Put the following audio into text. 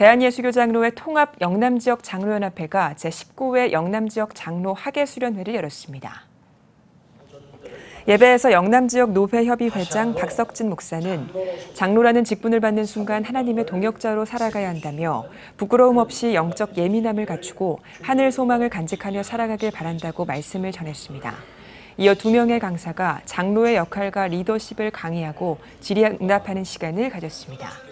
대한예수교장로회 통합 영남지역 장로연합회가 제19회 영남지역 장로 학예 수련회를 열었습니다. 예배에서 영남지역 노회협의 회장 박석진 목사는 장로라는 직분을 받는 순간 하나님의 동역자로 살아가야 한다며 부끄러움 없이 영적 예민함을 갖추고 하늘 소망을 간직하며 살아가길 바란다고 말씀을 전했습니다. 이어 두 명의 강사가 장로의 역할과 리더십을 강의하고 질의응답하는 시간을 가졌습니다.